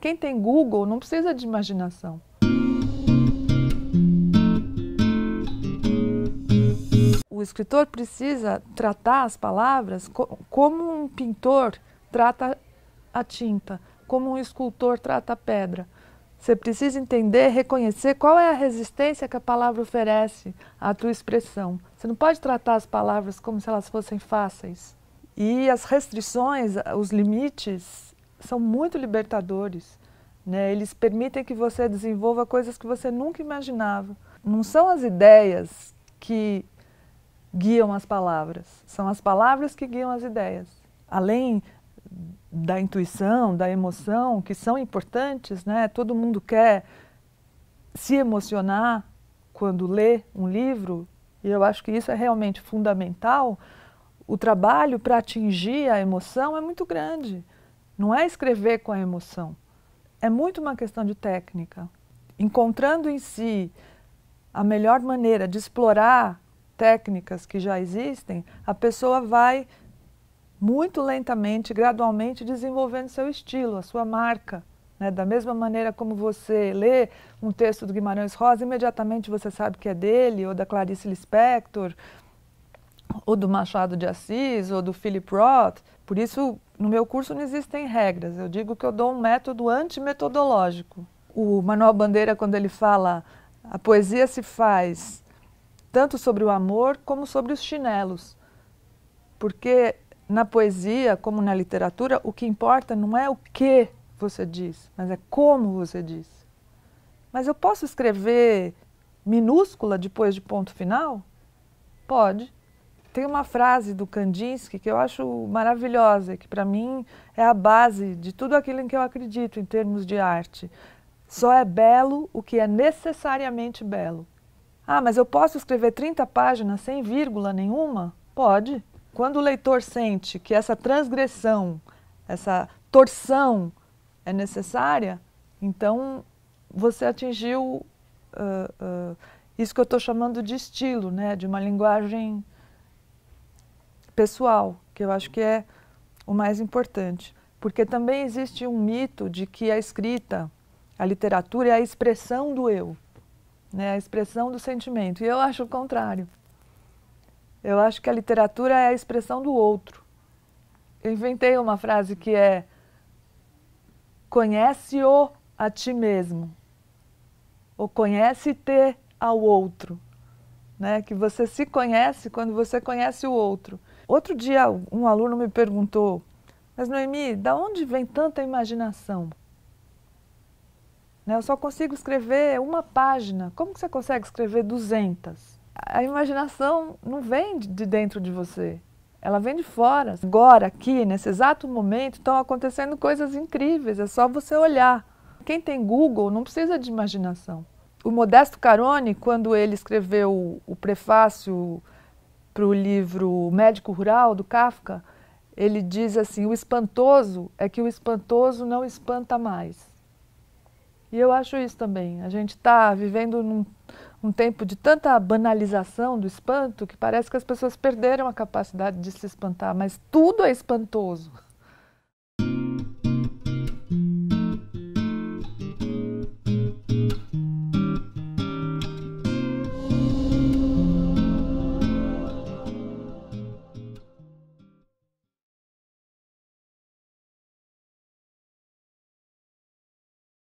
Quem tem Google não precisa de imaginação. O escritor precisa tratar as palavras como um pintor trata a tinta, como um escultor trata a pedra. Você precisa entender, reconhecer qual é a resistência que a palavra oferece à tua expressão. Você não pode tratar as palavras como se elas fossem fáceis. E as restrições, os limites, são muito libertadores. Né? Eles permitem que você desenvolva coisas que você nunca imaginava. Não são as ideias que guiam as palavras, são as palavras que guiam as ideias. Além da intuição, da emoção, que são importantes, né? todo mundo quer se emocionar quando lê um livro, e eu acho que isso é realmente fundamental. O trabalho para atingir a emoção é muito grande. Não é escrever com a emoção. É muito uma questão de técnica. Encontrando em si a melhor maneira de explorar técnicas que já existem, a pessoa vai muito lentamente, gradualmente desenvolvendo seu estilo, a sua marca. Né? Da mesma maneira como você lê um texto do Guimarães Rosa, imediatamente você sabe que é dele, ou da Clarice Lispector, ou do Machado de Assis, ou do Philip Roth. Por isso, no meu curso não existem regras, eu digo que eu dou um método antimetodológico. O Manuel Bandeira, quando ele fala a poesia se faz tanto sobre o amor como sobre os chinelos. Porque na poesia, como na literatura, o que importa não é o que você diz, mas é como você diz. Mas eu posso escrever minúscula depois de ponto final? Pode. Tem uma frase do Kandinsky que eu acho maravilhosa, que para mim é a base de tudo aquilo em que eu acredito em termos de arte. Só é belo o que é necessariamente belo. Ah, mas eu posso escrever 30 páginas sem vírgula nenhuma? Pode. Quando o leitor sente que essa transgressão, essa torção é necessária, então você atingiu uh, uh, isso que eu estou chamando de estilo, né? de uma linguagem pessoal, que eu acho que é o mais importante. Porque também existe um mito de que a escrita, a literatura é a expressão do eu, né? a expressão do sentimento. E eu acho o contrário. Eu acho que a literatura é a expressão do outro. Eu inventei uma frase que é: conhece-o a ti mesmo, ou conhece-te ao outro né? Que você se conhece quando você conhece o outro. Outro dia um aluno me perguntou, mas Noemi, da onde vem tanta imaginação? Né? Eu só consigo escrever uma página. Como que você consegue escrever 200? A imaginação não vem de dentro de você. Ela vem de fora. Agora, aqui, nesse exato momento, estão acontecendo coisas incríveis. É só você olhar. Quem tem Google não precisa de imaginação o Modesto Caroni, quando ele escreveu o prefácio para o livro Médico Rural, do Kafka, ele diz assim: o espantoso é que o espantoso não espanta mais. E eu acho isso também. A gente está vivendo num um tempo de tanta banalização do espanto que parece que as pessoas perderam a capacidade de se espantar, mas tudo é espantoso.